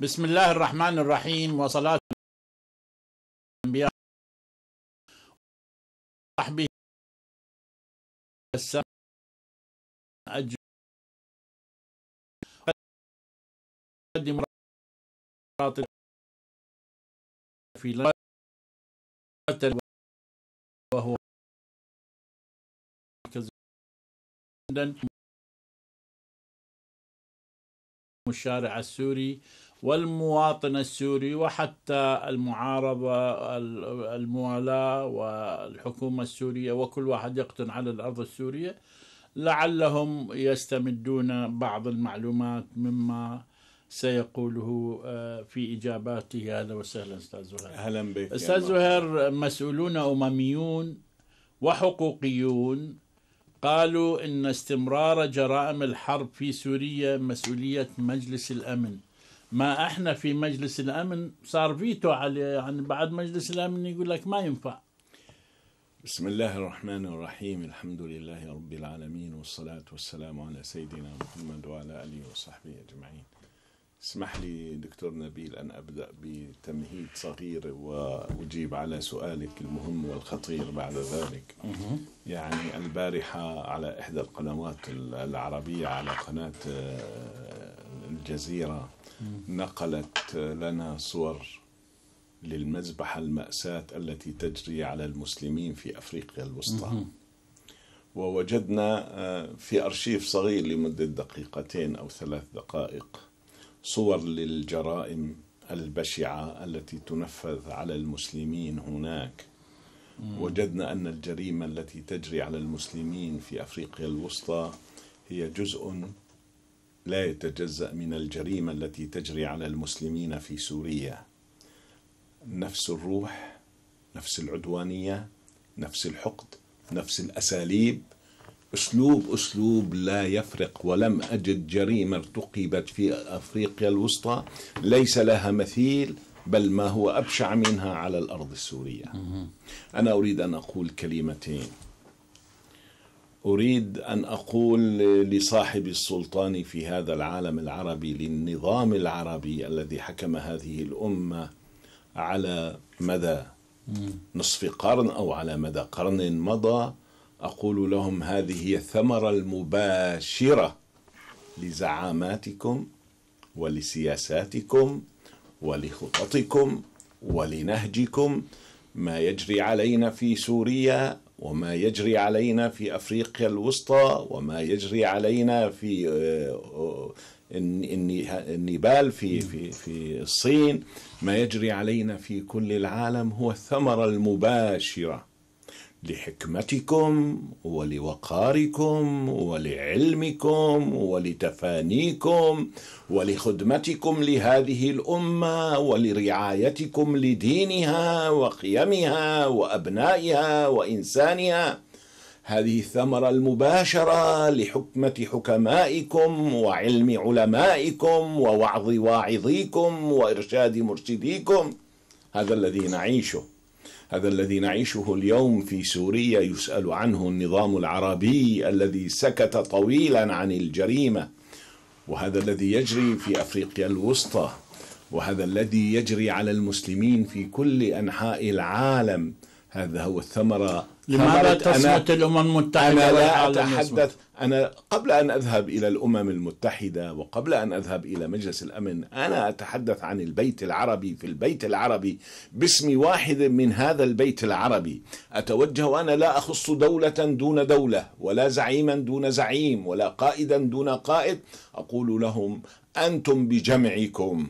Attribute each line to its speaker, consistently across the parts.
Speaker 1: بسم الله الرحمن الرحيم وصلاة الأنبياء وصحبه
Speaker 2: السماء أجمع في لغة وهو مركز لندن
Speaker 1: الشارع السوري والمواطن السوري وحتى المعارضة الموالاة والحكومة السورية وكل واحد يقطن على الأرض السورية لعلهم يستمدون بعض المعلومات مما سيقوله آه، في إجاباته أهلا وسهلا أستاذ زهير أهلا بك أستاذ زهير مسؤولون أمميون وحقوقيون قالوا إن استمرار جرائم الحرب في سوريا مسؤولية مجلس الأمن ما احنا في مجلس الامن صار فيتو على يعني بعد مجلس الامن يقول لك ما
Speaker 2: ينفع بسم الله الرحمن الرحيم الحمد لله رب العالمين والصلاة والسلام على سيدنا محمد وعلى آله وصحبه أجمعين اسمح لي دكتور نبيل أن أبدأ بتمهيد صغير وأجيب على سؤالك المهم والخطير بعد ذلك يعني البارحة على إحدى القنوات العربية على قناة آه، الجزيرة نقلت لنا صور للمذبحة المأساة التي تجري على المسلمين في أفريقيا الوسطى ووجدنا آه، في أرشيف صغير لمدة دقيقتين أو ثلاث دقائق صور للجرائم البشعة التي تنفذ على المسلمين هناك وجدنا أن الجريمة التي تجري على المسلمين في أفريقيا الوسطى هي جزء لا يتجزأ من الجريمة التي تجري على المسلمين في سوريا نفس الروح نفس العدوانية نفس الحقد نفس الأساليب أسلوب أسلوب لا يفرق ولم أجد جريمة ارتقبت في أفريقيا الوسطى ليس لها مثيل بل ما هو أبشع منها على الأرض السورية أنا أريد أن أقول كلمتين أريد أن أقول لصاحب السلطان في هذا العالم العربي للنظام العربي الذي حكم هذه الأمة على مدى نصف قرن أو على مدى قرن مضى أقول لهم هذه هي الثمرة المباشرة لزعاماتكم ولسياساتكم ولخططكم ولنهجكم ما يجري علينا في سوريا وما يجري علينا في افريقيا الوسطى وما يجري علينا في آه، آه، النيبال في في في الصين ما يجري علينا في كل العالم هو الثمره المباشره لحكمتكم ولوقاركم ولعلمكم ولتفانيكم ولخدمتكم لهذه الامه ولرعايتكم لدينها وقيمها وابنائها وانسانها هذه الثمره المباشره لحكمه حكمائكم وعلم علمائكم ووعظ واعظيكم وارشاد مرشديكم هذا الذي نعيشه هذا الذي نعيشه اليوم في سوريا يسأل عنه النظام العربي الذي سكت طويلا عن الجريمة وهذا الذي يجري في أفريقيا الوسطى وهذا الذي يجري على المسلمين في كل أنحاء العالم هذا هو الثمرة لماذا تصمت الأمم المتحدة أنا لا أتحدث أنا قبل أن أذهب إلى الأمم المتحدة وقبل أن أذهب إلى مجلس الأمن أنا أتحدث عن البيت العربي في البيت العربي باسم واحد من هذا البيت العربي أتوجه وأنا لا أخص دولة دون دولة ولا زعيما دون زعيم ولا قائدا دون قائد أقول لهم أنتم بجمعكم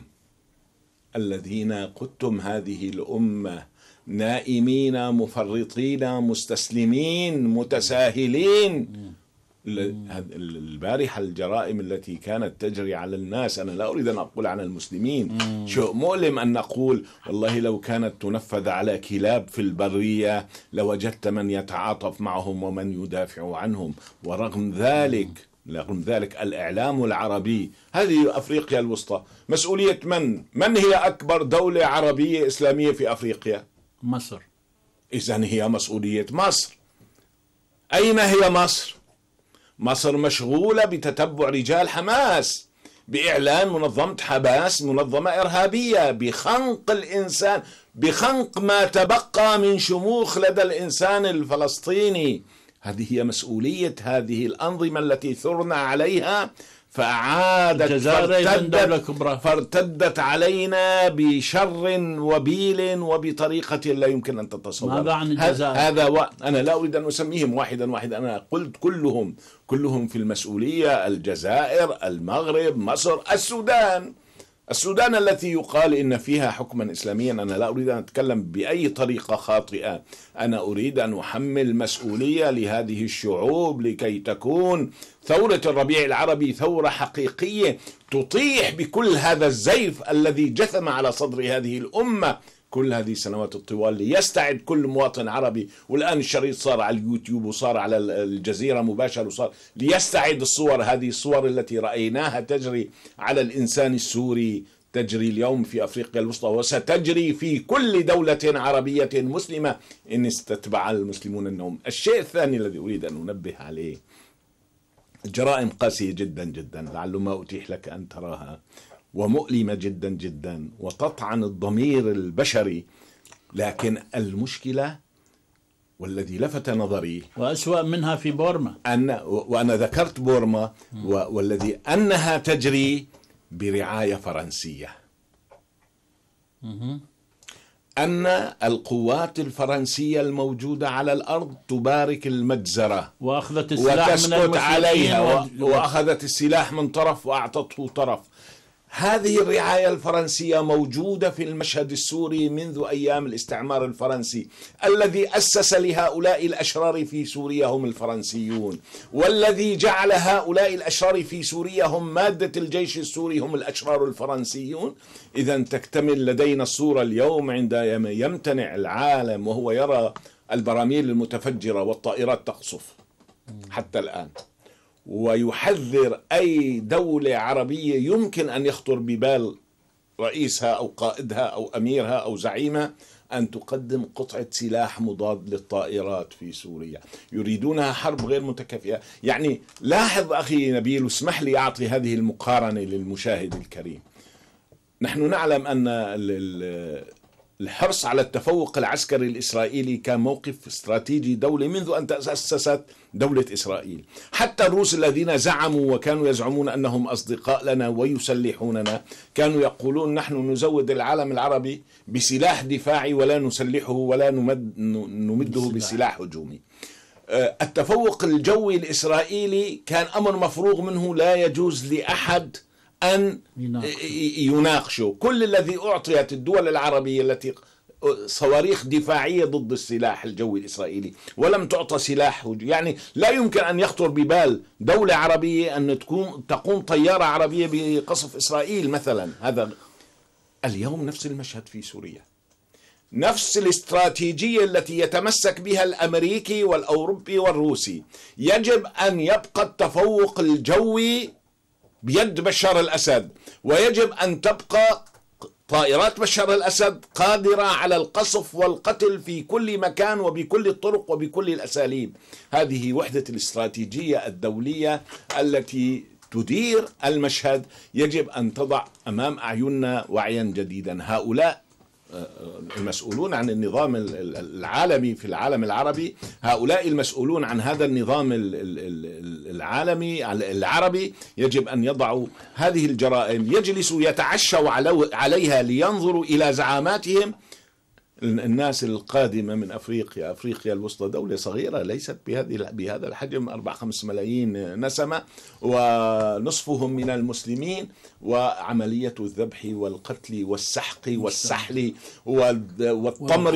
Speaker 2: الذين قدتم هذه الأمة نائمين مفرطين مستسلمين متساهلين البارحة الجرائم التي كانت تجري على الناس أنا لا أريد أن أقول على المسلمين شيء مؤلم أن نقول والله لو كانت تنفذ على كلاب في البرية لوجدت من يتعاطف معهم ومن يدافع عنهم ورغم ذلك رغم ذلك الإعلام العربي هذه أفريقيا الوسطى مسؤولية من؟ من هي أكبر دولة عربية إسلامية في أفريقيا؟ مصر إذا هي مسؤولية مصر أين هي مصر؟ مصر مشغولة بتتبع رجال حماس بإعلان منظمة حماس منظمة إرهابية بخنق الإنسان بخنق ما تبقى من شموخ لدى الإنسان الفلسطيني هذه هي مسؤولية هذه الأنظمة التي ثرنا عليها فأعادت فارتدت, فارتدت علينا بشر وبيل وبطريقة لا يمكن أن تتصور ماذا عن الجزائر؟ هذا و... أنا لا أريد أن أسميهم واحدا واحدا أنا قلت كلهم كلهم في المسؤولية الجزائر المغرب مصر السودان السودان التي يقال إن فيها حكما إسلاميا أنا لا أريد أن أتكلم بأي طريقة خاطئة أنا أريد أن أحمل مسؤولية لهذه الشعوب لكي تكون ثورة الربيع العربي ثورة حقيقية تطيح بكل هذا الزيف الذي جثم على صدر هذه الأمة كل هذه السنوات الطوال ليستعد كل مواطن عربي والان الشريط صار على اليوتيوب وصار على الجزيره مباشر وصار ليستعد الصور هذه الصور التي رايناها تجري على الانسان السوري تجري اليوم في افريقيا الوسطى وستجري في كل دوله عربيه مسلمه ان استتبع المسلمون النوم. الشيء الثاني الذي اريد ان انبه عليه الجرائم قاسيه جدا جدا لعل ما اتيح لك ان تراها ومؤلمة جدا جدا وتطعن الضمير البشري لكن المشكلة والذي لفت نظري وأسوأ منها في بورما أن وأنا ذكرت بورما والذي أنها تجري برعاية فرنسية أن القوات الفرنسية الموجودة على الأرض تبارك المجزرة وأخذت السلاح وتسكت من عليها و... وأخذت السلاح من طرف وأعطته طرف هذه الرعاية الفرنسية موجودة في المشهد السوري منذ أيام الاستعمار الفرنسي الذي أسس لهؤلاء الأشرار في سوريا هم الفرنسيون والذي جعل هؤلاء الأشرار في سوريا هم مادة الجيش السوري هم الأشرار الفرنسيون إذا تكتمل لدينا الصورة اليوم عند يمتنع العالم وهو يرى البراميل المتفجرة والطائرات تقصف حتى الآن ويحذر أي دولة عربية يمكن أن يخطر ببال رئيسها أو قائدها أو أميرها أو زعيمها أن تقدم قطعة سلاح مضاد للطائرات في سوريا يريدونها حرب غير متكافئة يعني لاحظ أخي نبيل واسمح لي أعطي هذه المقارنة للمشاهد الكريم نحن نعلم أن الحرص على التفوق العسكري الإسرائيلي كان موقف استراتيجي دولي منذ أن تأسست دولة إسرائيل حتى الروس الذين زعموا وكانوا يزعمون أنهم أصدقاء لنا ويسلحوننا كانوا يقولون نحن نزود العالم العربي بسلاح دفاعي ولا نسلحه ولا نمد نمده بسلاح هجومي آه، التفوق الجوي الإسرائيلي كان أمر مفروغ منه لا يجوز لأحد أن يناقشوا كل الذي أعطيت الدول العربية التي أه، صواريخ دفاعية ضد السلاح الجوي الإسرائيلي ولم تعطى سلاح يعني لا يمكن أن يخطر ببال دولة عربية أن تكون تقوم طيارة عربية بقصف إسرائيل مثلا هذا اليوم نفس المشهد في سوريا نفس الاستراتيجية التي يتمسك بها الأمريكي والأوروبي والروسي يجب أن يبقى التفوق الجوي بيد بشار الأسد ويجب أن تبقى طائرات بشار الأسد قادرة على القصف والقتل في كل مكان وبكل الطرق وبكل الأساليب هذه وحدة الاستراتيجية الدولية التي تدير المشهد يجب أن تضع أمام أعيننا وعيا جديدا هؤلاء المسؤولون عن النظام العالمي في العالم العربي هؤلاء المسؤولون عن هذا النظام العالمي العربي يجب أن يضعوا هذه الجرائم يجلسوا يتعشوا عليها لينظروا إلى زعاماتهم الناس القادمة من أفريقيا أفريقيا الوسطى دولة صغيرة ليست بهذه بهذا الحجم 4 5 ملايين نسمة ونصفهم من المسلمين وعملية الذبح والقتل والسحق والسحل والطمر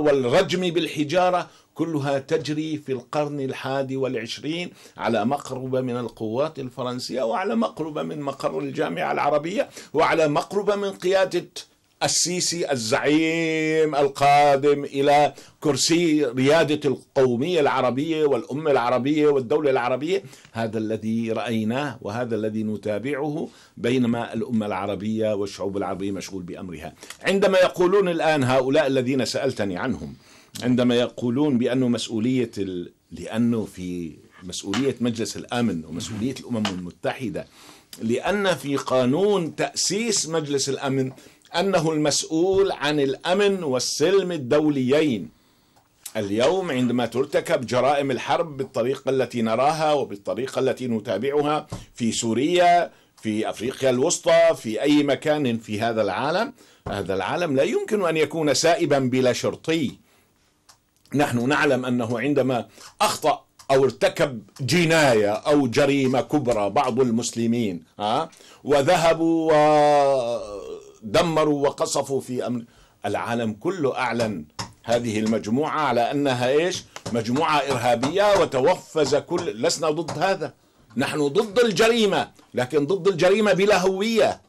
Speaker 2: والرجم بالحجارة كلها تجري في القرن الحادي والعشرين على مقربة من القوات الفرنسية وعلى مقربة من مقر الجامعة العربية وعلى مقربة من قيادة السيسي الزعيم القادم الى كرسي رياده القوميه العربيه والامه العربيه والدوله العربيه هذا الذي رايناه وهذا الذي نتابعه بينما الامه العربيه والشعوب العربيه مشغول بامرها عندما يقولون الان هؤلاء الذين سالتني عنهم عندما يقولون بانه مسؤوليه ال... لانه في مسؤوليه مجلس الامن ومسؤوليه الامم المتحده لان في قانون تاسيس مجلس الامن أنه المسؤول عن الأمن والسلم الدوليين اليوم عندما ترتكب جرائم الحرب بالطريقة التي نراها وبالطريقة التي نتابعها في سوريا في أفريقيا الوسطى في أي مكان في هذا العالم هذا العالم لا يمكن أن يكون سائبا بلا شرطي نحن نعلم أنه عندما أخطأ أو ارتكب جناية أو جريمة كبرى بعض المسلمين ها وذهبوا و دمروا وقصفوا في أمن العالم كله أعلن هذه المجموعة على أنها إيش مجموعة إرهابية وتوفز كل لسنا ضد هذا نحن ضد الجريمة لكن ضد الجريمة بلا هوية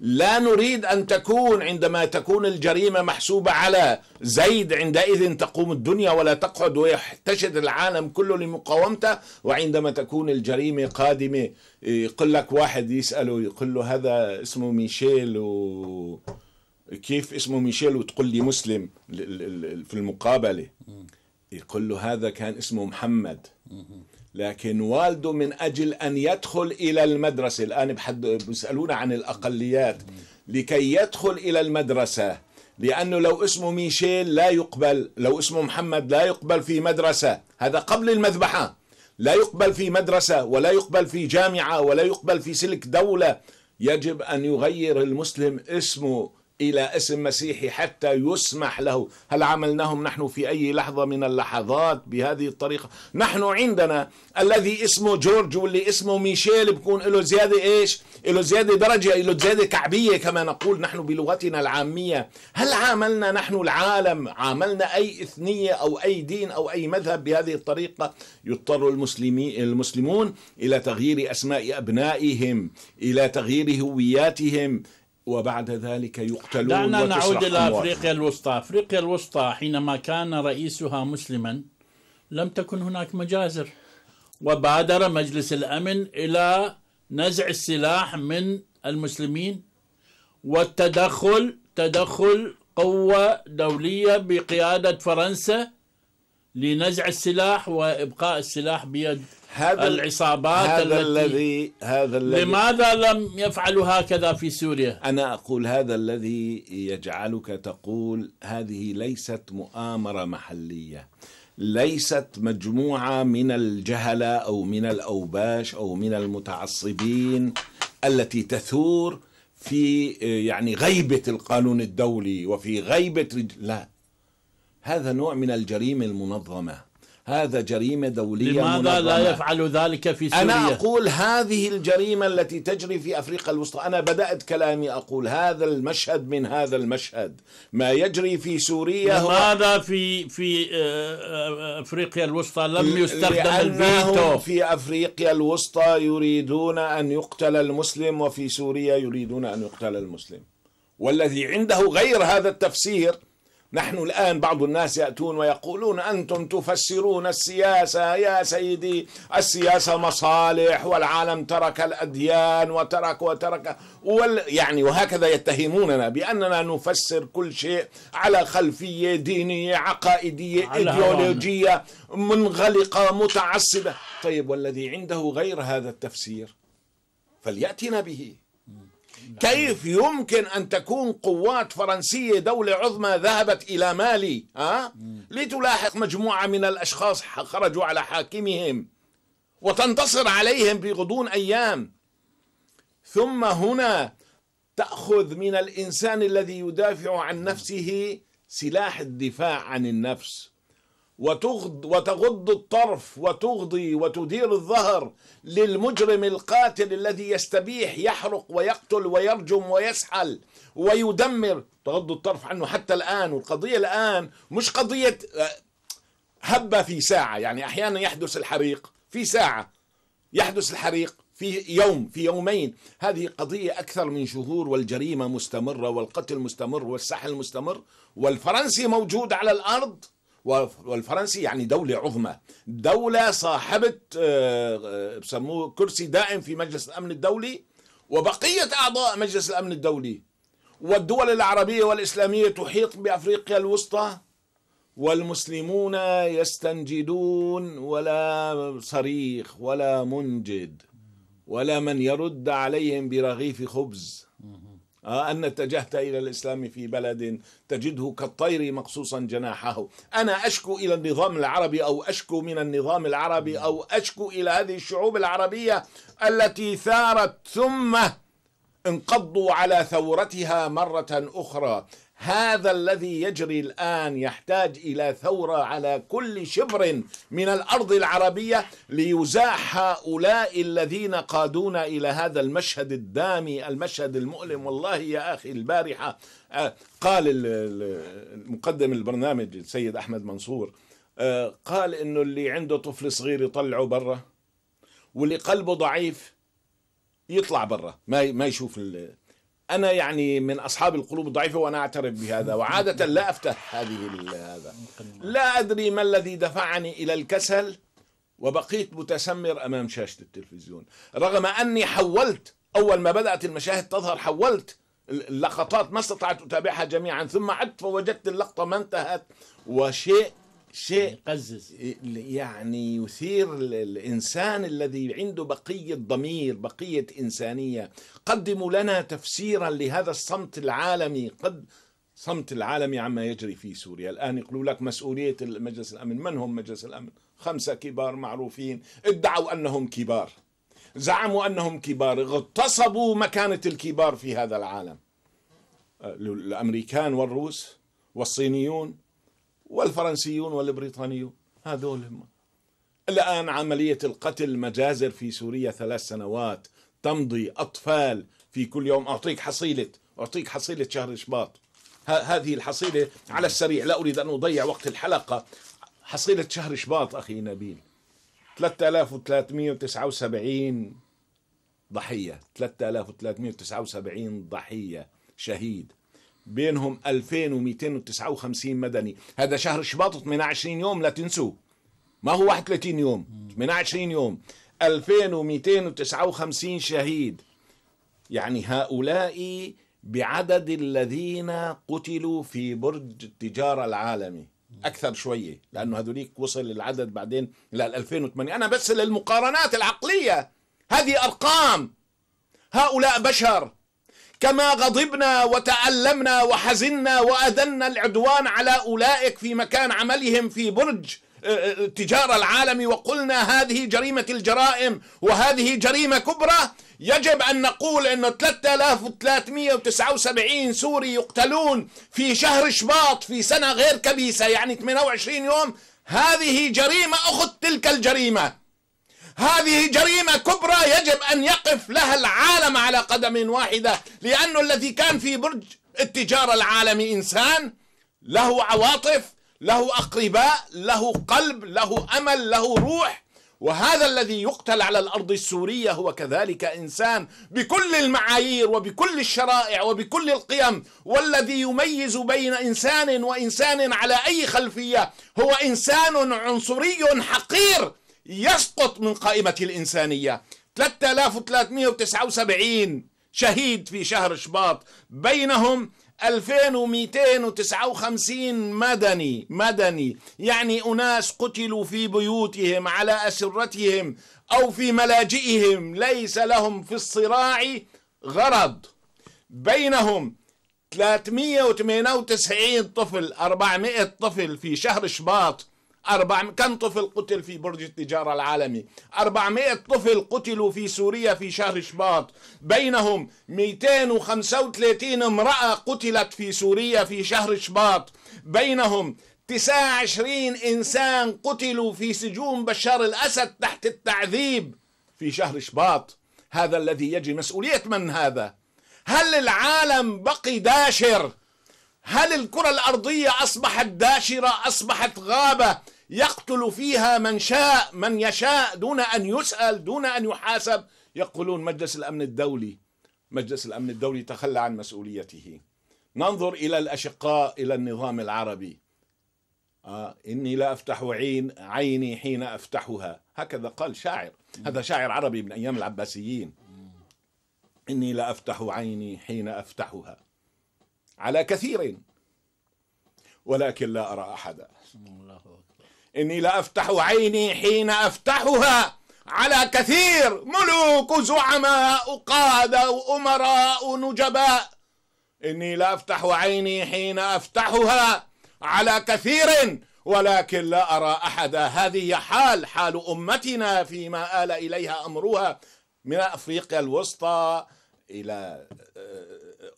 Speaker 2: لا نريد أن تكون عندما تكون الجريمة محسوبة على زيد عندئذ تقوم الدنيا ولا تقعد ويحتشد العالم كله لمقاومته وعندما تكون الجريمة قادمة إيه، يقول لك واحد يسأله يقول له هذا اسمه ميشيل و كيف اسمه ميشيل وتقول لي مسلم في المقابلة يقول له هذا كان اسمه محمد لكن والده من أجل أن يدخل إلى المدرسة الآن بحد بيسألونا عن الأقليات لكي يدخل إلى المدرسة لأنه لو اسمه ميشيل لا يقبل لو اسمه محمد لا يقبل في مدرسة هذا قبل المذبحة لا يقبل في مدرسة ولا يقبل في جامعة ولا يقبل في سلك دولة يجب أن يغير المسلم اسمه إلى اسم مسيحي حتى يسمح له هل عملناهم نحن في أي لحظة من اللحظات بهذه الطريقة نحن عندنا الذي اسمه جورج واللي اسمه ميشيل بكون له زيادة إيش له زيادة درجة له زيادة كعبية كما نقول نحن بلغتنا العامية هل عاملنا نحن العالم عاملنا أي إثنية أو أي دين أو أي مذهب بهذه الطريقة يضطر المسلمين المسلمون إلى تغيير أسماء أبنائهم إلى تغيير هوياتهم وبعد ذلك يقتلون دعنا نعود إلى أفريقيا
Speaker 1: الوسطى أفريقيا الوسطى حينما كان رئيسها مسلما لم تكن هناك مجازر وبادر مجلس الأمن إلى نزع السلاح من المسلمين والتدخل تدخل قوة دولية بقيادة فرنسا لنزع السلاح وإبقاء السلاح بيد هذا العصابات هذا
Speaker 2: الذي هذا الذي لماذا لم يفعلوا هكذا في سوريا؟ انا اقول هذا الذي يجعلك تقول هذه ليست مؤامره محليه ليست مجموعه من الجهله او من الاوباش او من المتعصبين التي تثور في يعني غيبه القانون الدولي وفي غيبه لا هذا نوع من الجريمه المنظمه هذا جريمة دولية لماذا منظمة. لا
Speaker 1: يفعل ذلك في سوريا أنا
Speaker 2: أقول هذه الجريمة التي تجري في أفريقيا الوسطى أنا بدأت كلامي أقول هذا المشهد من هذا المشهد ما يجري في سوريا لماذا هو
Speaker 1: في في آه، آه، أفريقيا الوسطى لم يستخدم الفيتو
Speaker 2: في أفريقيا الوسطى يريدون أن يقتل المسلم وفي سوريا يريدون أن يقتل المسلم والذي عنده غير هذا التفسير نحن الآن بعض الناس يأتون ويقولون أنتم تفسرون السياسة يا سيدي السياسة مصالح والعالم ترك الأديان وترك وترك وال يعني وهكذا يتهموننا بأننا نفسر كل شيء على خلفية دينية عقائدية إيديولوجية منغلقة متعصبة طيب والذي عنده غير هذا التفسير فليأتنا به كيف يمكن أن تكون قوات فرنسية دولة عظمى ذهبت إلى مالي ها؟ لتلاحق مجموعة من الأشخاص خرجوا على حاكمهم وتنتصر عليهم بغضون أيام ثم هنا تأخذ من الإنسان الذي يدافع عن نفسه سلاح الدفاع عن النفس وتغض وتغض الطرف وتغضي وتدير الظهر للمجرم القاتل الذي يستبيح يحرق ويقتل ويرجم ويسحل ويدمر تغض الطرف عنه حتى الآن والقضية الآن مش قضية آه، هبة في ساعة يعني أحيانا يحدث الحريق في ساعة يحدث الحريق في يوم في يومين هذه قضية أكثر من شهور والجريمة مستمرة والقتل مستمر والسحل مستمر والفرنسي موجود على الأرض والفرنسي يعني دولة عظمى دولة صاحبة آه، بسموه كرسي دائم في مجلس الأمن الدولي وبقية أعضاء مجلس الأمن الدولي والدول العربية والإسلامية تحيط بأفريقيا الوسطى والمسلمون يستنجدون ولا صريخ ولا منجد ولا من يرد عليهم برغيف خبز أن اتجهت إلى الإسلام في بلد تجده كالطير مقصوصا جناحه أنا أشكو إلى النظام العربي أو أشكو من النظام العربي أو أشكو إلى هذه الشعوب العربية التي ثارت ثم انقضوا على ثورتها مرة أخرى هذا الذي يجري الآن يحتاج إلى ثورة على كل شبر من الأرض العربية ليزاح هؤلاء الذين قادونا إلى هذا المشهد الدامي المشهد المؤلم والله يا أخي البارحة آه، قال مقدم البرنامج السيد أحمد منصور آه، قال إنه اللي عنده طفل صغير يطلعه برا واللي قلبه ضعيف يطلع برا ما ما يشوف انا يعني من اصحاب القلوب الضعيفه وانا اعترف بهذا وعاده لا افتح هذه هذا لا ادري ما الذي دفعني الى الكسل وبقيت متسمر امام شاشه التلفزيون رغم اني حولت اول ما بدات المشاهد تظهر حولت اللقطات ما استطعت اتابعها جميعا ثم عدت فوجدت اللقطه ما انتهت وشيء شيء يعني قزز يعني يثير الإنسان الذي عنده بقية ضمير بقية إنسانية قدموا لنا تفسيرا لهذا الصمت العالمي قد صمت العالمي عما يجري في سوريا الآن يقولوا لك مسؤولية مجلس الأمن من هم مجلس الأمن خمسة كبار معروفين ادعوا أنهم كبار زعموا أنهم كبار اغتصبوا مكانة الكبار في هذا العالم أه، الأمريكان والروس والصينيون والفرنسيون والبريطانيون هذول هم الآن عملية القتل مجازر في سوريا ثلاث سنوات تمضي أطفال في كل يوم أعطيك حصيلة أعطيك حصيلة شهر شباط هذه الحصيلة على السريع لا أريد أن أضيع وقت الحلقة حصيلة شهر شباط أخي نبيل 3379 ضحية 3379 ضحية شهيد بينهم 2259 مدني هذا شهر شباط 28 يوم لا تنسوه ما هو 31 يوم 28 يوم 2259 شهيد يعني هؤلاء بعدد الذين قتلوا في برج التجارة العالمي أكثر شوية لأنه هذوليك وصل العدد بعدين إلى 2008 أنا بس للمقارنات العقلية هذه أرقام هؤلاء بشر كما غضبنا وتألمنا وحزنا وأدنا العدوان على أولئك في مكان عملهم في برج التجارة آه، آه، العالمي وقلنا هذه جريمة الجرائم وهذه جريمة كبرى يجب أن نقول أنه 3379 سوري يقتلون في شهر شباط في سنة غير كبيسة يعني 28 يوم هذه جريمة أخت تلك الجريمة هذه جريمة كبرى يجب أن يقف لها العالم على قدم واحدة لأن الذي كان في برج التجارة العالمي إنسان له عواطف له أقرباء له قلب له أمل له روح وهذا الذي يقتل على الارض السوريه هو كذلك انسان بكل المعايير وبكل الشرائع وبكل القيم والذي يميز بين انسان وانسان على اي خلفيه هو انسان عنصري حقير يسقط من قائمة الإنسانية 3379 شهيد في شهر شباط بينهم 2259 مدني مدني يعني أناس قتلوا في بيوتهم على أسرتهم أو في ملاجئهم ليس لهم في الصراع غرض بينهم 398 طفل 400 طفل في شهر شباط أربع كم طفل قتل في برج التجارة العالمي 400 طفل قتلوا في سوريا في شهر شباط بينهم 235 امرأة قتلت في سوريا في شهر شباط بينهم 29 إنسان قتلوا في سجون بشار الأسد تحت التعذيب في شهر شباط هذا الذي يجي مسؤولية من هذا هل العالم بقي داشر هل الكرة الأرضية أصبحت داشرة أصبحت غابة يقتل فيها من شاء من يشاء دون أن يسأل دون أن يحاسب يقولون مجلس الأمن الدولي مجلس الأمن الدولي تخلى عن مسؤوليته ننظر إلى الأشقاء إلى النظام العربي آه إني لا أفتح عين عيني حين أفتحها هكذا قال شاعر هذا شاعر عربي من أيام العباسيين إني لا أفتح عيني حين أفتحها على كثير ولكن لا أرى أحدا إني لأفتح عيني حين أفتحها على كثير ملوك زعماء قادة أمراء نجباء إني لأفتح عيني حين أفتحها على كثير ولكن لا أرى أحدا هذه حال حال أمتنا فيما آل إليها أمرها من أفريقيا الوسطى إلى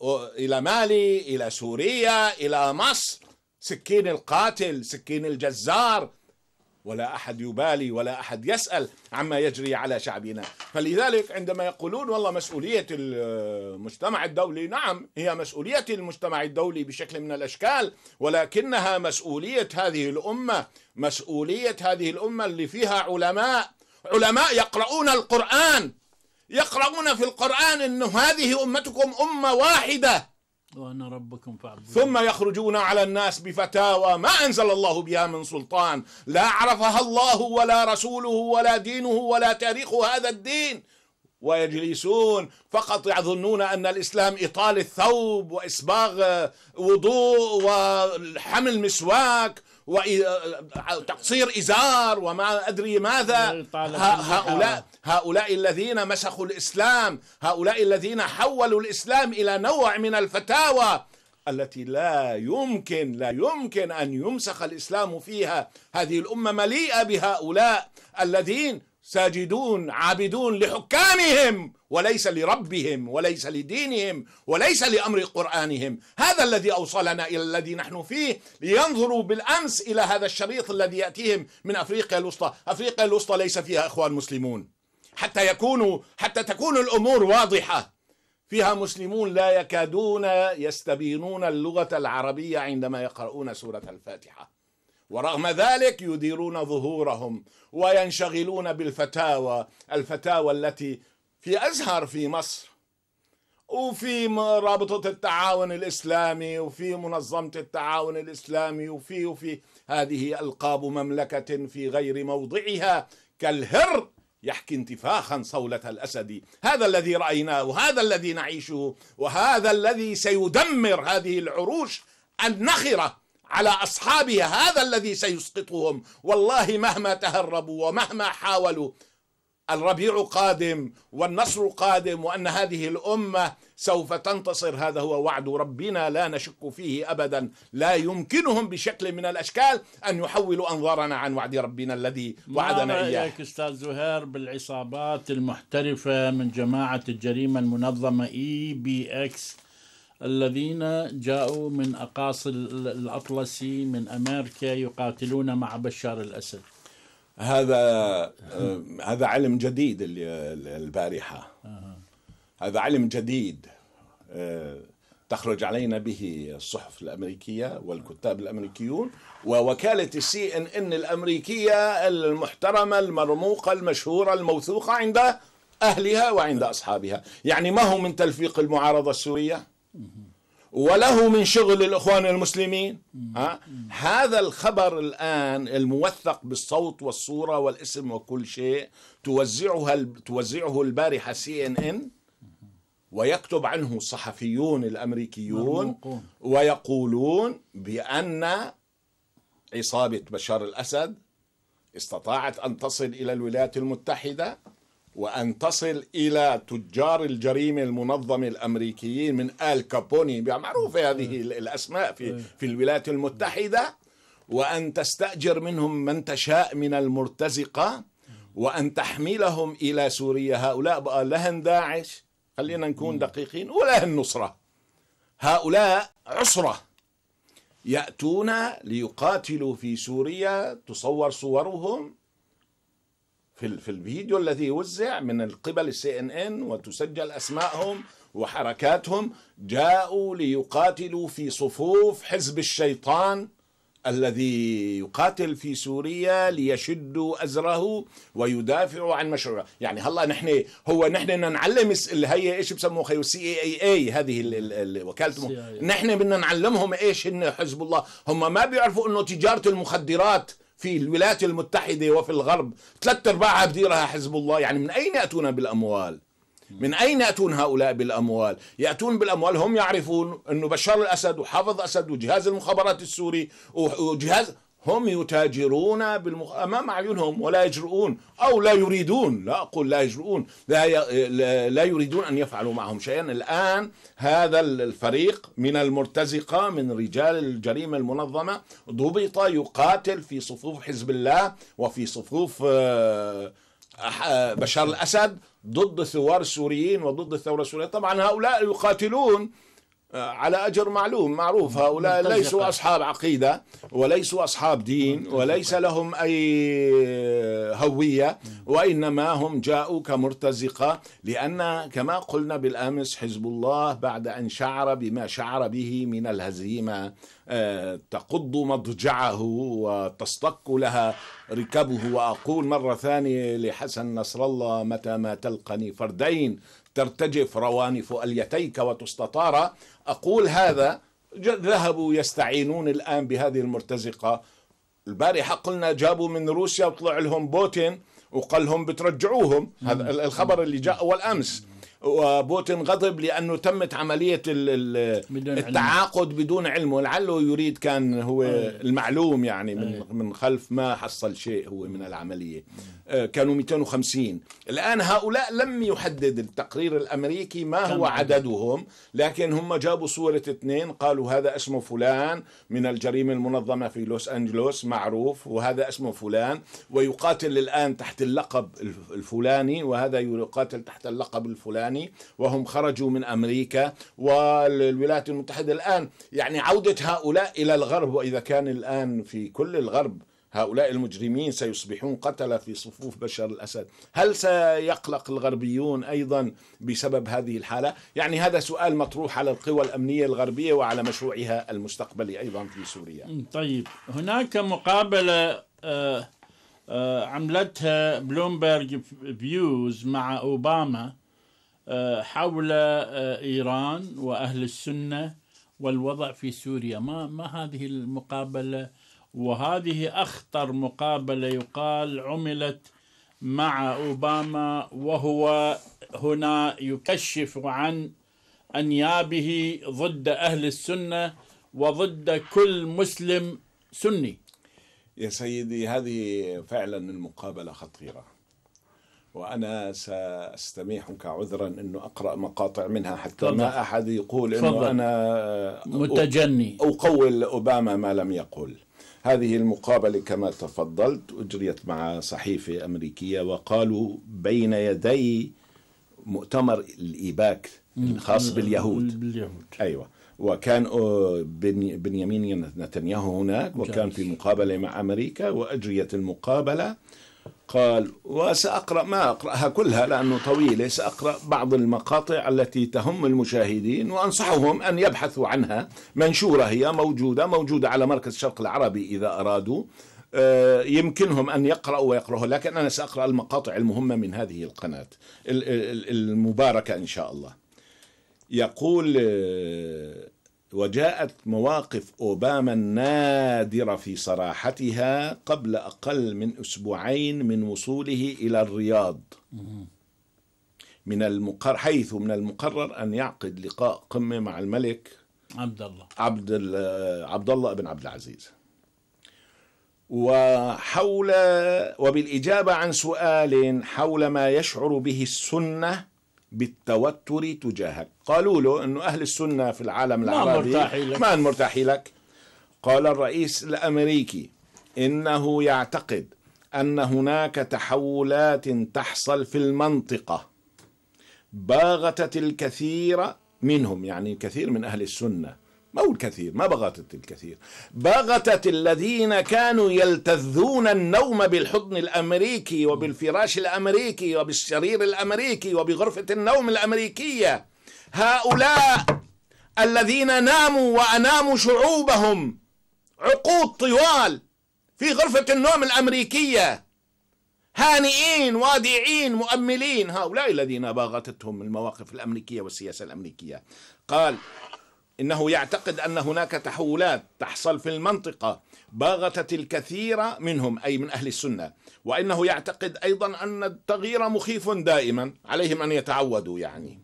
Speaker 2: آه، إلى مالي إلى سوريا إلى مصر سكين القاتل سكين الجزار ولا احد يبالي ولا احد يسال عما يجري على شعبنا، فلذلك عندما يقولون والله مسؤوليه المجتمع الدولي، نعم هي مسؤوليه المجتمع الدولي بشكل من الاشكال، ولكنها مسؤوليه هذه الامه، مسؤوليه هذه الامه اللي فيها علماء، علماء يقرؤون القران، يقرؤون في القران انه هذه امتكم امه واحده
Speaker 1: وأنا ربكم فاعبدون
Speaker 2: ثم يخرجون على الناس بفتاوى ما أنزل الله بها من سلطان لا عرفها الله ولا رسوله ولا دينه ولا تاريخ هذا الدين ويجلسون فقط يظنون أن الإسلام إطال الثوب وإسباغ وضوء وحمل مسواك وتقصير آه، آه، آه، إزار وما أدري ماذا إيه، هؤلاء هؤلاء الذين مسخوا الإسلام هؤلاء الذين حولوا الإسلام إلى نوع من الفتاوى التي لا يمكن لا يمكن ان يمسخ الاسلام فيها، هذه الامه مليئه بهؤلاء الذين ساجدون عابدون لحكامهم وليس لربهم وليس لدينهم وليس لامر قرانهم هذا الذي اوصلنا الى الذي نحن فيه لينظروا بالامس الى هذا الشريط الذي ياتيهم من افريقيا الوسطى افريقيا الوسطى ليس فيها اخوان مسلمون حتى يكونوا حتى تكون الامور واضحه فيها مسلمون لا يكادون يستبينون اللغه العربيه عندما يقرؤون سوره الفاتحه ورغم ذلك يديرون ظهورهم وينشغلون بالفتاوى الفتاوى التي في أزهر في مصر وفي رابطة التعاون الإسلامي وفي منظمة التعاون الإسلامي وفي وفي هذه ألقاب مملكة في غير موضعها كالهر يحكي انتفاخا صولة الأسد هذا الذي رأيناه وهذا الذي نعيشه وهذا الذي سيدمر هذه العروش النخرة على اصحابها هذا الذي سيسقطهم والله مهما تهربوا ومهما حاولوا الربيع قادم والنصر قادم وان هذه الامه سوف تنتصر هذا هو وعد ربنا لا نشك فيه ابدا لا يمكنهم بشكل من الاشكال ان يحولوا انظارنا عن وعد ربنا الذي وعدنا اياه رايك
Speaker 1: استاذ زهير بالعصابات المحترفه من جماعه الجريمه المنظمه اي بي اكس الذين جاءوا من أقاصي الأطلسي من أمريكا يقاتلون مع بشار الأسد
Speaker 2: هذا آه، هذا علم جديد البارحة هذا علم جديد آه، تخرج علينا به الصحف الأمريكية والكتاب الأمريكيون ووكالة السي إن إن الأمريكية المحترمة المرموقة المشهورة الموثوقة عند أهلها وعند أصحابها يعني ما هو من تلفيق المعارضة السورية وله من شغل الإخوان المسلمين ها؟ هذا الخبر الآن الموثق بالصوت والصورة والاسم وكل شيء توزعها توزعه البارحة سي ان ان ويكتب عنه الصحفيون الأمريكيون ويقولون بأن عصابة بشار الأسد استطاعت أن تصل إلى الولايات المتحدة وأن تصل إلى تجار الجريمة المنظمة الأمريكيين من آل كابوني معروفة هذه الأسماء في, في الولايات المتحدة وأن تستأجر منهم من تشاء من المرتزقة وأن تحملهم إلى سوريا هؤلاء بقى لهن داعش خلينا نكون دقيقين ولهن نصرة هؤلاء عصره يأتون ليقاتلوا في سوريا تصور صورهم في في الفيديو الذي وزع من قبل السي ان ان وتسجل اسمائهم وحركاتهم جاءوا ليقاتلوا في صفوف حزب الشيطان الذي يقاتل في سوريا ليشدوا أزره ويدافعوا عن مشروعه يعني هلا نحن هو نحن بدنا نعلم اللي هي ايش بسموها خيو سي اي اي اي هذه وكاله نحن بدنا نعلمهم ايش هن حزب الله هم ما بيعرفوا انه تجاره المخدرات في الولايات المتحدة وفي الغرب ثلاثة أرباعها بديرها حزب الله يعني من أين يأتون بالأموال من أين يأتون هؤلاء بالأموال يأتون بالأموال هم يعرفون أنه بشار الأسد وحافظ أسد وجهاز المخابرات السوري وجهاز هم يتاجرون بالمخ... أمام أعينهم ولا يجرؤون أو لا يريدون لا أقول لا يجرؤون لا, ي... لا يريدون أن يفعلوا معهم شيئا الآن هذا الفريق من المرتزقة من رجال الجريمة المنظمة ضبط يقاتل في صفوف حزب الله وفي صفوف آه، آه، بشار الأسد ضد ثوار السوريين وضد الثورة السورية طبعا هؤلاء يقاتلون آه، على أجر معلوم معروف هؤلاء ليسوا أصحاب عقيدة وليسوا أصحاب دين وليس لهم أي هوية وإنما هم جاءوا كمرتزقة لأن كما قلنا بالأمس حزب الله بعد أن شعر بما شعر به من الهزيمة آه، تقض مضجعه وتصطك لها ركبه وأقول مرة ثانية لحسن نصر الله متى ما تلقني فردين ترتجف روانف أليتيك وتستطار أقول هذا ذهبوا يستعينون الآن بهذه المرتزقة البارحة قلنا جابوا من روسيا وطلع لهم بوتين وقال لهم بترجعوهم هذا الخبر اللي جاء أول أمس وبوتين غضب لانه تمت عمليه التعاقد بدون علمه لعله يريد كان هو المعلوم يعني من من خلف ما حصل شيء هو من العمليه آه، كانوا 250 الآن هؤلاء لم يحدد التقرير الأمريكي ما هو عددهم لكن هم جابوا صورة اثنين قالوا هذا اسمه فلان من الجريمة المنظمة في لوس أنجلوس معروف وهذا اسمه فلان ويقاتل الآن تحت اللقب الفلاني وهذا يقاتل تحت اللقب الفلاني وهم خرجوا من أمريكا والولايات المتحدة الآن يعني عودة هؤلاء إلى الغرب وإذا كان الآن في كل الغرب هؤلاء المجرمين سيصبحون قتلة في صفوف بشار الأسد هل سيقلق الغربيون أيضا بسبب هذه الحالة يعني هذا سؤال مطروح على القوى الأمنية الغربية وعلى مشروعها المستقبلي أيضا في سوريا
Speaker 1: طيب هناك مقابلة آه، آه، عملتها بلومبرج فيوز مع أوباما آه، حول إيران وأهل السنة والوضع في سوريا ما ما هذه المقابله وهذه أخطر مقابلة يقال عملت مع أوباما وهو هنا يكشف عن أنيابه ضد أهل السنة وضد كل مسلم
Speaker 2: سني يا سيدي هذه فعلا المقابلة خطيرة وأنا سأستميحك عذرا أنه أقرأ مقاطع منها حتى فضل. ما أحد يقول أنه فضل. أنا متجني أقول أوباما ما لم يقل هذه المقابلة كما تفضلت أجريت مع صحيفة أمريكية وقالوا بين يدي مؤتمر الإيباك الخاص باليهود باليهود أيوة وكان بنيامين نتنياهو هناك وكان في مقابلة مع أمريكا وأجريت المقابلة قال وسأقرأ ما أقرأها كلها لأنه طويلة سأقرأ بعض المقاطع التي تهم المشاهدين وأنصحهم أن يبحثوا عنها منشورة هي موجودة موجودة على مركز الشرق العربي إذا أرادوا آه، يمكنهم أن يقرأوا ويقرأوا لكن أنا سأقرأ المقاطع المهمة من هذه القناة المباركة إن شاء الله يقول آه، وجاءت مواقف أوباما النادرة في صراحتها قبل أقل من أسبوعين من وصوله إلى الرياض من المقر حيث من المقرر أن يعقد لقاء قمة مع الملك عبد الله عبد عبد الله بن عبد العزيز وحول وبالإجابة عن سؤال حول ما يشعر به السنة بالتوتر تجاهك قالوا له أنه أهل السنة في العالم العربي ما مرتاحي لك قال الرئيس الأمريكي إنه يعتقد أن هناك تحولات تحصل في المنطقة باغتت الكثير منهم يعني الكثير من أهل السنة ما هو الكثير ما بغتت الكثير بغتت الذين كانوا يلتذون النوم بالحضن الأمريكي وبالفراش الأمريكي وبالسرير الأمريكي وبغرفة النوم الأمريكية هؤلاء الذين ناموا وأناموا شعوبهم عقود طوال في غرفة النوم الأمريكية هانئين وادعين مؤملين هؤلاء الذين باغتتهم المواقف الأمريكية والسياسة الأمريكية قال انه يعتقد ان هناك تحولات تحصل في المنطقه باغتت الكثير منهم اي من اهل السنه وانه يعتقد ايضا ان التغيير مخيف دائما عليهم ان يتعودوا يعني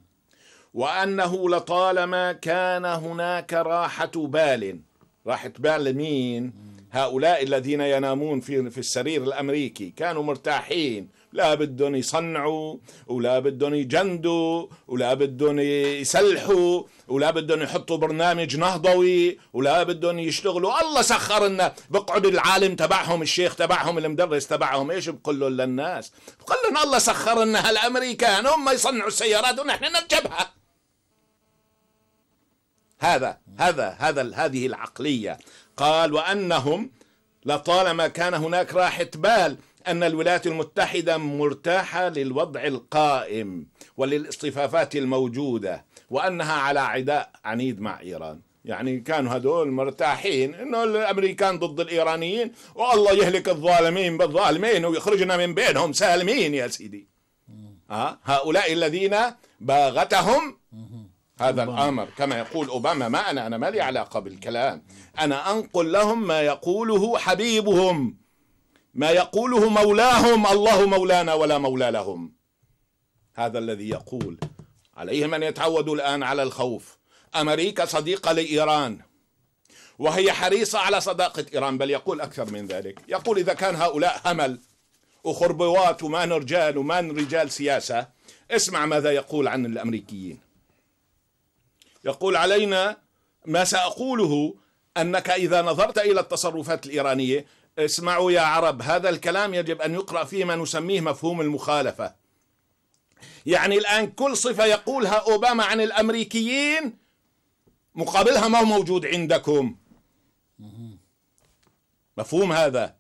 Speaker 2: وانه لطالما كان هناك راحه بال راحه بال لمين هؤلاء الذين ينامون في في السرير الامريكي كانوا مرتاحين لا بدهم يصنعوا ولا بدهم يجندوا ولا بدهم يسلحوا ولا بدهم يحطوا برنامج نهضوي ولا بدهم يشتغلوا الله سخر لنا بقعد العالم تبعهم الشيخ تبعهم المدرس تبعهم ايش بقول لهم للناس بقول لهم الله سخر لنا هالامريكان هم يصنعوا السيارات ونحن نركبها هذا هذا هذا هذه العقليه قال وانهم لطالما كان هناك راحه بال أن الولايات المتحدة مرتاحة للوضع القائم وللاصطفافات الموجودة وأنها على عداء عنيد مع إيران يعني كانوا هذول مرتاحين انه الامريكان ضد الايرانيين والله يهلك الظالمين بالظالمين ويخرجنا من بينهم سالمين يا سيدي ها آه، هؤلاء الذين باغتهم هذا الامر كما يقول اوباما ما انا انا ما لي علاقه بالكلام انا انقل لهم ما يقوله حبيبهم ما يقوله مولاهم الله مولانا ولا مولى لهم هذا الذي يقول عليهم ان يتعودوا الان على الخوف امريكا صديقه لايران وهي حريصه على صداقه ايران بل يقول اكثر من ذلك يقول اذا كان هؤلاء همل وخربوات وما رجال وما رجال سياسه اسمع ماذا يقول عن الامريكيين يقول علينا ما ساقوله انك اذا نظرت الى التصرفات الايرانيه اسمعوا يا عرب هذا الكلام يجب أن يقرأ فيه ما نسميه مفهوم المخالفة يعني الآن كل صفة يقولها أوباما عن الأمريكيين مقابلها ما هو موجود عندكم مفهوم هذا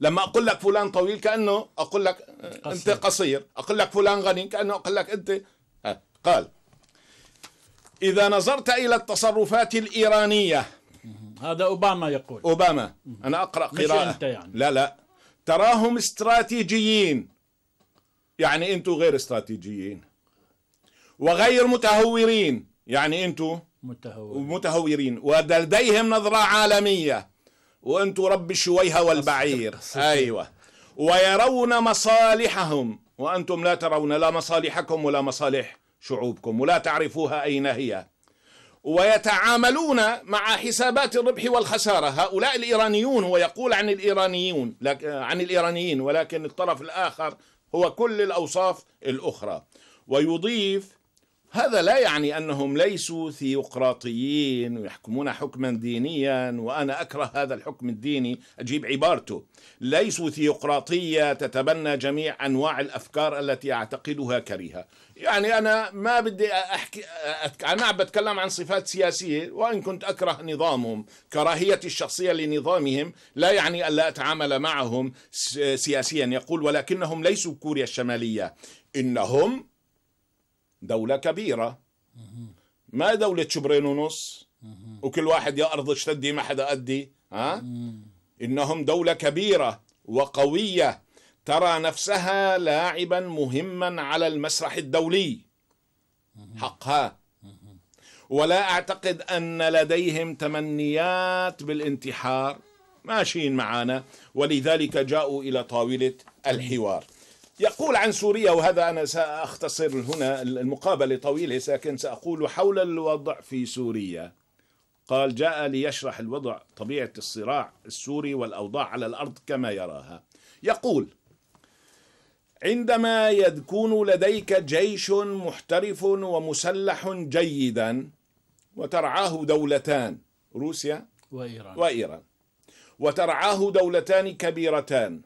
Speaker 2: لما أقول لك فلان طويل كأنه أقول لك أنت قصير أقول لك فلان غني كأنه أقول لك أنت آه، قال إذا نظرت إلى التصرفات الإيرانية هذا أوباما يقول أوباما أنا أقرأ قراءة مش أنت يعني. لا لا تراهم استراتيجيين يعني انتم غير استراتيجيين وغير متهورين يعني انتم متهورين, متهورين. ولديهم نظرة عالمية وانتم رب الشويه والبعير أصدق. أيوة ويرون مصالحهم وأنتم لا ترون لا مصالحكم ولا مصالح شعوبكم ولا تعرفوها أين هي ويتعاملون مع حسابات الربح والخسارة هؤلاء الإيرانيون هو يقول عن الإيرانيون عن الإيرانيين ولكن الطرف الآخر هو كل الأوصاف الأخرى ويضيف هذا لا يعني انهم ليسوا ثيوقراطيين ويحكمون حكما دينيا وانا اكره هذا الحكم الديني اجيب عبارته ليسوا ثيوقراطيه تتبنى جميع انواع الافكار التي اعتقدها كريهه يعني انا ما بدي احكي انا عم بتكلم عن صفات سياسيه وان كنت اكره نظامهم كراهيه الشخصيه لنظامهم لا يعني الا اتعامل معهم سياسيا يقول ولكنهم ليسوا كوريا الشماليه انهم دولة كبيرة ما دولة شبرين ونص وكل واحد يا أرض اشتدي ما حدا أدي ها؟ إنهم دولة كبيرة وقوية ترى نفسها لاعبا مهما على المسرح الدولي حقها ولا أعتقد أن لديهم تمنيات بالانتحار ماشيين معانا ولذلك جاءوا إلى طاولة الحوار يقول عن سوريا وهذا أنا سأختصر هنا المقابلة طويلة لكن سأقول حول الوضع في سوريا قال جاء ليشرح الوضع طبيعة الصراع السوري والأوضاع على الأرض كما يراها يقول عندما يكون لديك جيش محترف ومسلح جيدا وترعاه دولتان روسيا وإيران, وإيران وترعاه دولتان كبيرتان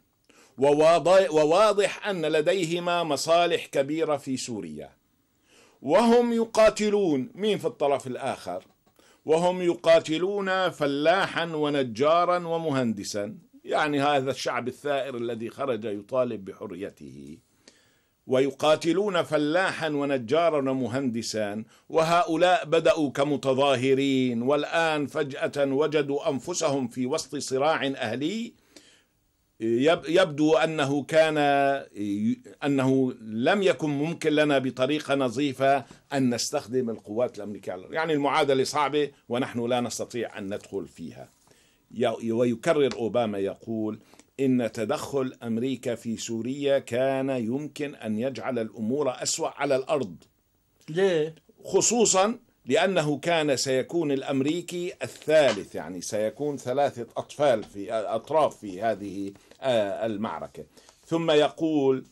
Speaker 2: وواضح أن لديهما مصالح كبيرة في سوريا وهم يقاتلون مين في الطرف الآخر وهم يقاتلون فلاحا ونجارا ومهندسا يعني هذا الشعب الثائر الذي خرج يطالب بحريته ويقاتلون فلاحا ونجارا ومهندسا وهؤلاء بدأوا كمتظاهرين والآن فجأة وجدوا أنفسهم في وسط صراع أهلي يبدو انه كان انه لم يكن ممكن لنا بطريقه نظيفه ان نستخدم القوات الامريكيه يعني المعادله صعبه ونحن لا نستطيع ان ندخل فيها ويكرر اوباما يقول ان تدخل امريكا في سوريا كان يمكن ان يجعل الامور اسوا على الارض ليه خصوصا لأنه كان سيكون الأمريكي الثالث يعني سيكون ثلاثة أطفال في أطراف في هذه آه، المعركة ثم يقول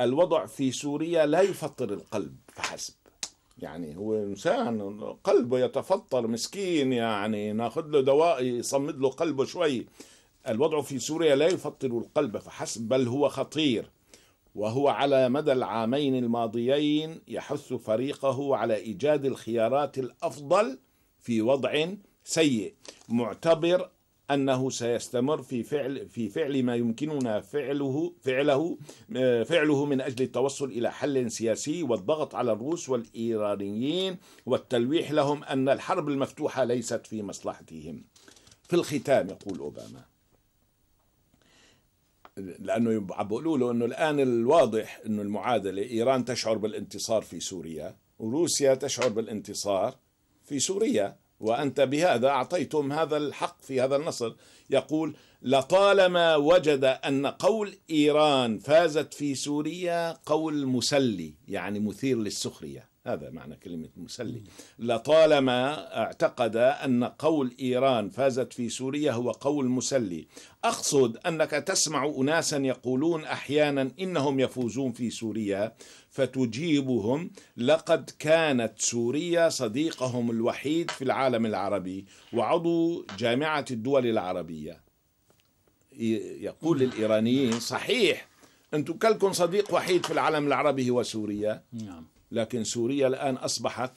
Speaker 2: الوضع في سوريا لا يفطر القلب فحسب يعني هو انسان قلبه يتفطر مسكين يعني ناخذ له دواء يصمد له قلبه شوي الوضع في سوريا لا يفطر القلب فحسب بل هو خطير وهو على مدى العامين الماضيين يحث فريقه على ايجاد الخيارات الافضل في وضع سيء معتبر أنه سيستمر في فعل في فعل ما يمكننا فعله فعله آه، فعله من أجل التوصل إلى حل سياسي والضغط على الروس والإيرانيين والتلويح لهم أن الحرب المفتوحة ليست في مصلحتهم. في الختام يقول أوباما لأنه بيقولوا له أنه الآن الواضح أنه المعادلة إيران تشعر بالانتصار في سوريا وروسيا تشعر بالانتصار في سوريا وأنت بهذا أعطيتم هذا الحق في هذا النصر يقول لطالما وجد أن قول إيران فازت في سوريا قول مسلي يعني مثير للسخرية هذا معنى كلمة مسلي لطالما اعتقد أن قول إيران فازت في سوريا هو قول مسلي أقصد أنك تسمع أناسا يقولون أحيانا إنهم يفوزون في سوريا فتجيبهم لقد كانت سوريا صديقهم الوحيد في العالم العربي وعضو جامعة الدول العربية يقول الإيرانيين صحيح أنتم كلكم صديق وحيد في العالم العربي هو سوريا نعم. لكن سوريا الآن أصبحت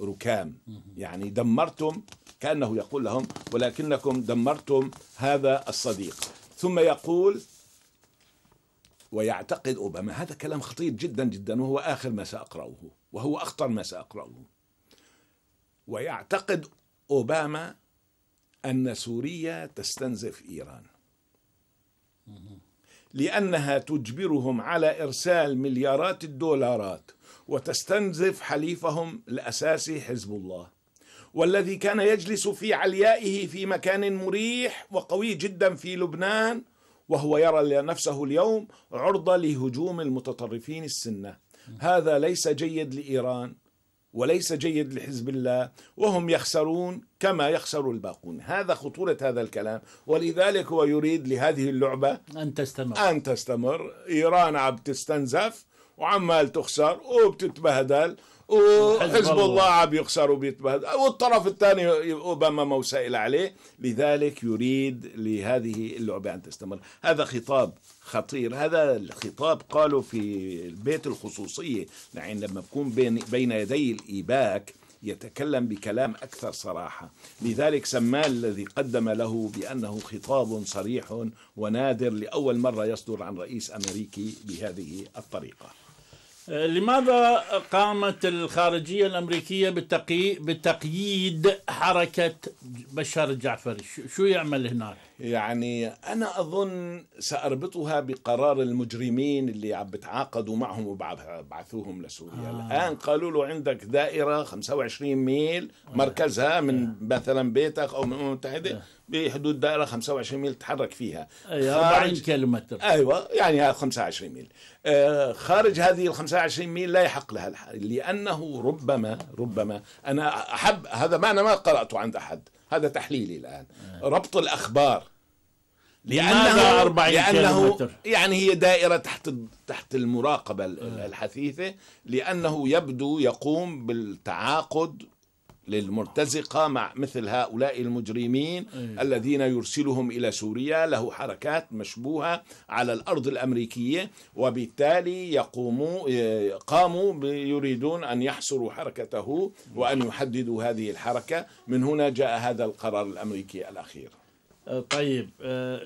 Speaker 2: ركام يعني دمرتم كأنه يقول لهم ولكنكم دمرتم هذا الصديق ثم يقول ويعتقد أوباما هذا كلام خطير جدا جدا وهو آخر ما سأقرأه وهو أخطر ما سأقرأه ويعتقد أوباما أن سوريا تستنزف إيران لأنها تجبرهم على إرسال مليارات الدولارات وتستنزف حليفهم الأساسي حزب الله والذي كان يجلس في عليائه في مكان مريح وقوي جدا في لبنان وهو يرى نفسه اليوم عرضة لهجوم المتطرفين السنة هذا ليس جيد لإيران وليس جيد لحزب الله وهم يخسرون كما يخسر الباقون هذا خطورة هذا الكلام ولذلك هو يريد لهذه اللعبة أن تستمر أن تستمر إيران عم تستنزف وعمال تخسر وبتتبهدل وحزب الله عم يخسر وبيتبهدل والطرف الثاني اوباما ما وسائل عليه لذلك يريد لهذه اللعبه ان تستمر هذا خطاب خطير هذا الخطاب قالوا في البيت الخصوصيه يعني لما بكون بين بين يدي الايباك يتكلم بكلام اكثر صراحه لذلك سماه الذي قدم له بانه خطاب صريح ونادر لاول مره يصدر عن رئيس امريكي بهذه الطريقه
Speaker 1: لماذا قامت الخارجية الأمريكية
Speaker 2: بالتقييد حركة بشار الجعفري شو يعمل هناك يعني أنا أظن سأربطها بقرار المجرمين اللي عم بتعاقدوا معهم وبعثوهم لسوريا آه. الآن قالوا له عندك دائرة 25 ميل آه. مركزها من آه. مثلا بيتك أو من الأمم المتحدة آه. بحدود دائرة 25 ميل تتحرك فيها أيوة 40 كيلومتر أيوة يعني 25 ميل خارج هذه ال 25 ميل لا يحق لها الحال لأنه ربما ربما أنا أحب هذا معنى ما قرأته عند أحد هذا تحليلي الآن ربط الأخبار لأنه 40 لأنه يعني هي دائرة تحت تحت المراقبة الحثيثة لأنه يبدو يقوم بالتعاقد للمرتزقة مع مثل هؤلاء المجرمين إيه. الذين يرسلهم إلى سوريا له حركات مشبوهة على الأرض الأمريكية وبالتالي يقوموا قاموا يريدون أن يحصروا حركته وأن يحددوا هذه الحركة من هنا جاء هذا القرار الأمريكي الأخير
Speaker 1: طيب آه،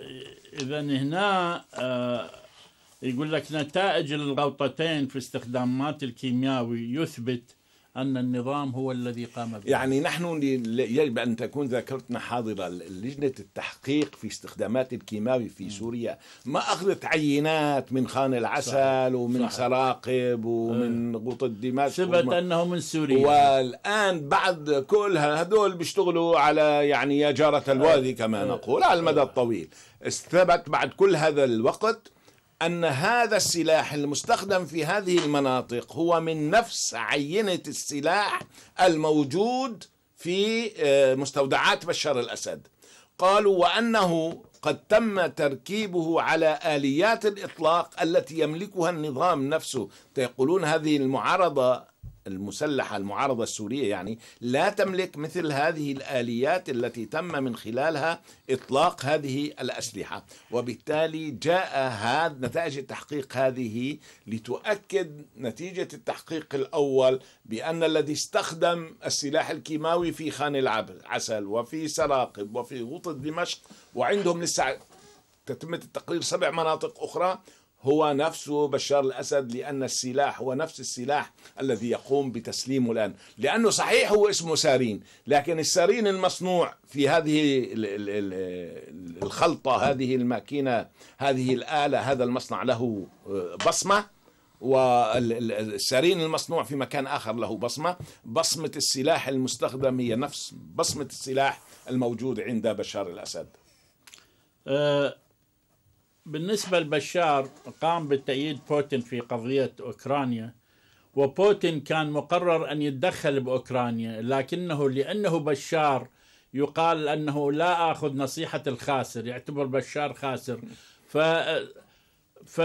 Speaker 1: اذا هنا آه، يقول لك نتائج الغوطتين في استخدامات الكيمياوي يثبت أن النظام هو الذي قام به يعني نحن
Speaker 2: يجب أن تكون ذاكرتنا حاضرة لجنة التحقيق في استخدامات الكيماوي في سوريا ما أخذت عينات من خان العسل صحيح. ومن صحيح. سراقب ومن إيه. غوطة دمشق ثبت وم... أنه من سوريا والآن بعد كل هذول بيشتغلوا على يعني يا جارة الوادي إيه. كما إيه. نقول على المدى الطويل ثبت بعد كل هذا الوقت أن هذا السلاح المستخدم في هذه المناطق هو من نفس عينة السلاح الموجود في آه، مستودعات بشار الأسد قالوا وأنه قد تم تركيبه على آليات الإطلاق التي يملكها النظام نفسه يقولون هذه المعارضة المسلحة المعارضة السورية يعني لا تملك مثل هذه الآليات التي تم من خلالها إطلاق هذه الأسلحة وبالتالي جاء هذا نتائج التحقيق هذه لتؤكد نتيجة التحقيق الأول بأن الذي استخدم السلاح الكيماوي في خان العسل وفي سراقب وفي غوطة دمشق وعندهم لسه تتمة التقرير سبع مناطق أخرى هو نفسه بشار الأسد لأن السلاح هو نفس السلاح الذي يقوم بتسليمه الآن لأنه صحيح هو اسمه سارين لكن السارين المصنوع في هذه الخلطة هذه الماكينة هذه الآلة هذا المصنع له آه، بصمة والسارين المصنوع في مكان آخر له بصمة بصمة السلاح المستخدم هي نفس بصمة السلاح الموجود عند بشار الأسد أه
Speaker 1: بالنسبة لبشار قام بتأييد بوتين في قضية أوكرانيا وبوتين كان مقرر أن يتدخل بأوكرانيا لكنه لأنه بشار يقال أنه لا أخذ نصيحة الخاسر يعتبر بشار خاسر ف ف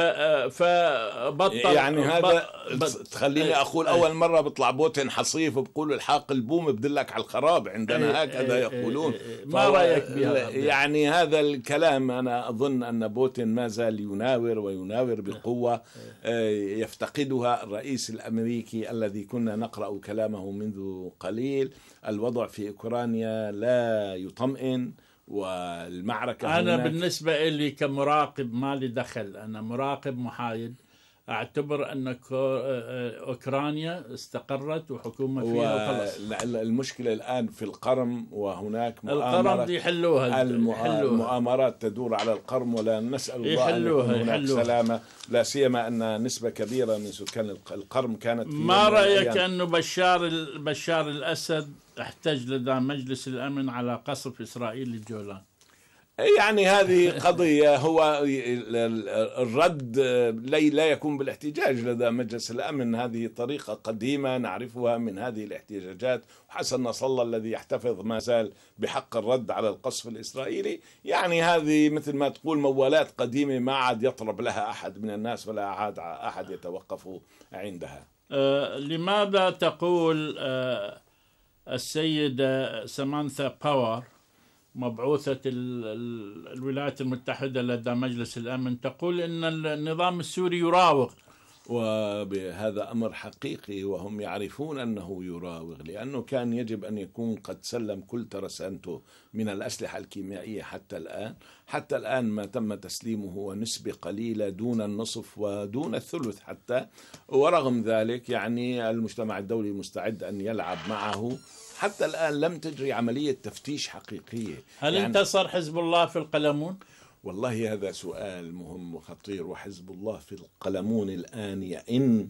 Speaker 1: فبطل يعني هذا بطل تخليني إيه. اقول اول
Speaker 2: مره بيطلع بوتين حصيف بقول الحاق البوم بدلك على الخراب عندنا إيه، هكذا إيه، يقولون ما رايك بهذا يعني هذا الكلام انا اظن ان بوتين ما زال يناور ويناور بقوه يفتقدها الرئيس الامريكي الذي كنا نقرا كلامه منذ قليل الوضع في اوكرانيا لا يطمئن والمعركة أنا هناك. بالنسبة
Speaker 1: لي كمراقب ما لي دخل أنا مراقب محايد أعتبر أن أوكرانيا استقرت وحكومة فيها وخلص
Speaker 2: المشكلة الآن في القرم وهناك مؤامرة القرم يحلوها المؤامرات تدور على القرم ولا نسأل إيه، الله يحلوها أن هناك يحلوها. سلامة لا سيما أن نسبة كبيرة من سكان القرم كانت ما رأيك
Speaker 1: أنه بشار بشار الأسد احتج لدى مجلس الأمن على قصف إسرائيل للجولان
Speaker 2: يعني هذه قضية هو الرد لا يكون بالاحتجاج لدى مجلس الأمن هذه طريقة قديمة نعرفها من هذه الاحتجاجات وحسن نصر الله الذي يحتفظ ما زال بحق الرد على القصف الإسرائيلي يعني هذه مثل ما تقول موالات قديمة ما عاد يطلب لها أحد من الناس ولا عاد أحد يتوقف عندها
Speaker 1: أه، لماذا تقول أه، السيدة سامانثا باور مبعوثة الولايات المتحدة لدى مجلس الأمن تقول أن النظام السوري يراوغ وهذا
Speaker 2: أمر حقيقي وهم يعرفون أنه يراوغ لأنه كان يجب أن يكون قد سلم كل ترسانته من الأسلحة الكيميائية حتى الآن حتى الآن ما تم تسليمه هو نسبة قليلة دون النصف ودون الثلث حتى ورغم ذلك يعني المجتمع الدولي مستعد أن يلعب معه حتى الآن لم تجري عملية تفتيش حقيقية هل يعني انتصر حزب الله في القلمون؟ والله هذا سؤال مهم وخطير وحزب الله في القلمون الآن يئن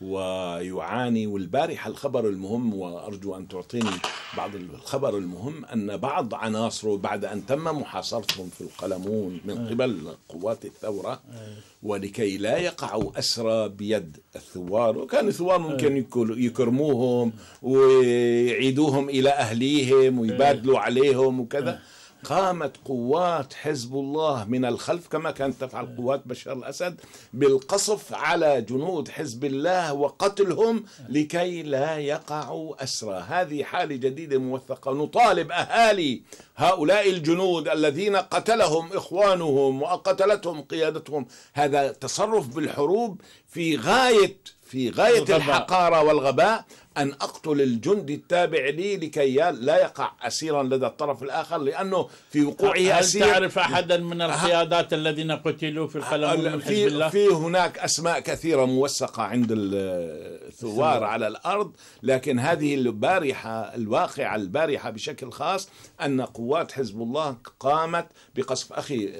Speaker 2: ويعاني والبارحة الخبر المهم وأرجو أن تعطيني بعض الخبر المهم أن بعض عناصره بعد أن تم محاصرتهم في القلمون من آه. قبل قوات الثورة آه. ولكي لا يقعوا أسرى بيد الثوار وكان الثوار ممكن آه. يكرموهم ويعيدوهم إلى أهليهم ويبادلوا عليهم وكذا قامت قوات حزب الله من الخلف كما كانت تفعل قوات بشار الأسد بالقصف على جنود حزب الله وقتلهم لكي لا يقعوا أسرى هذه حالة جديدة موثقة نطالب أهالي هؤلاء الجنود الذين قتلهم إخوانهم وقتلتهم قيادتهم هذا تصرف بالحروب في غاية في غايه الحقاره والغباء أن أقتل الجندي التابع لي لكي لا يقع أسيرا لدى الطرف الآخر لأنه في وقوعه أسير هل تعرف أحدا من القيادات الذين قتلوا في القلم من حزب الله؟ في هناك أسماء كثيرة موثقة عند الثوار على الأرض لكن هذه البارحة الواقعة البارحة بشكل خاص أن قوات حزب الله قامت بقصف أخي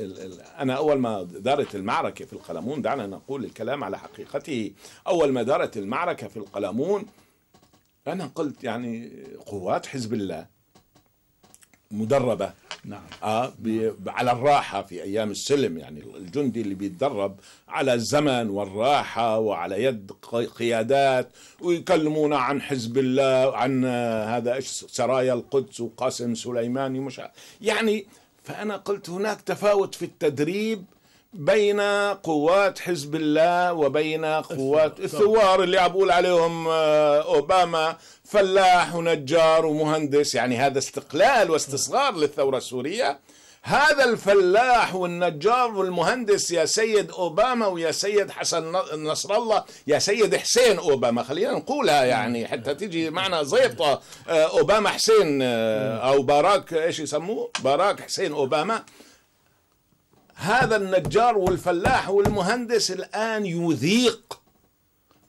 Speaker 2: أنا أول ما دارت المعركة في القلمون دعنا نقول الكلام على حقيقته أول ما دارت المعركة في القلمون انا قلت يعني قوات حزب الله مدربه نعم آه نعم. على الراحه في ايام السلم يعني الجندي اللي بيتدرب على الزمن والراحه وعلى يد قيادات ويكلمونا عن حزب الله عن آه، هذا ايش سرايا القدس وقاسم سليماني مش يعني فانا قلت هناك تفاوت في التدريب بين قوات حزب الله وبين قوات الثوار اللي عم بقول عليهم آه، اوباما فلاح ونجار ومهندس يعني هذا استقلال واستصغار للثوره السوريه هذا الفلاح والنجار والمهندس يا سيد اوباما ويا سيد حسن نصر الله يا سيد حسين اوباما خلينا نقولها يعني حتى تيجي معنا زيطه آه، اوباما حسين آه، او باراك ايش يسموه باراك حسين اوباما هذا النجار والفلاح والمهندس الآن يذيق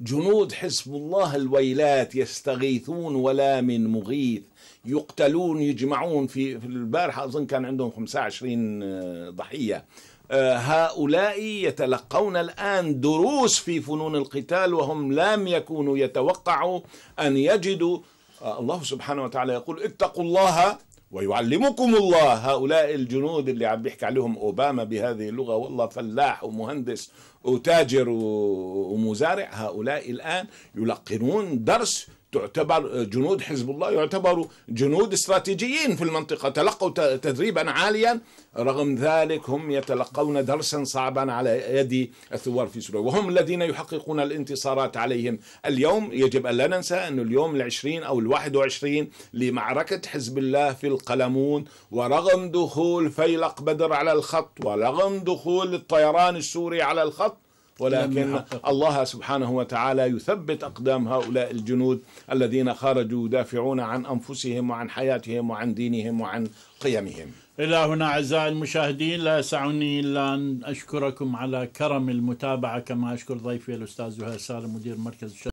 Speaker 2: جنود حزب الله الويلات يستغيثون ولا من مغيث يقتلون يجمعون في البارحة أظن كان عندهم 25 آه، ضحية آه، هؤلاء يتلقون الآن دروس في فنون القتال وهم لم يكونوا يتوقعوا أن يجدوا آه، الله سبحانه وتعالى يقول اتقوا الله ويعلمكم الله هؤلاء الجنود اللي عم بيحكي عليهم أوباما بهذه اللغة والله فلاح ومهندس وتاجر ومزارع هؤلاء الآن يلقنون درس تعتبر جنود حزب الله يعتبروا جنود استراتيجيين في المنطقة تلقوا تدريبا عاليا رغم ذلك هم يتلقون درسا صعبا على يد الثوار في سوريا وهم الذين يحققون الانتصارات عليهم اليوم يجب أن لا ننسى أن اليوم العشرين أو الواحد وعشرين لمعركة حزب الله في القلمون ورغم دخول فيلق بدر على الخط ورغم دخول الطيران السوري على الخط ولكن الله سبحانه وتعالى يثبت أقدام هؤلاء الجنود الذين خرجوا يدافعون عن أنفسهم وعن حياتهم وعن دينهم وعن قيمهم
Speaker 1: إلى هنا أعزائي المشاهدين لا يسعني إلا أن أشكركم على كرم المتابعة كما أشكر ضيفي الأستاذ زهير سالم مدير مركز الشرق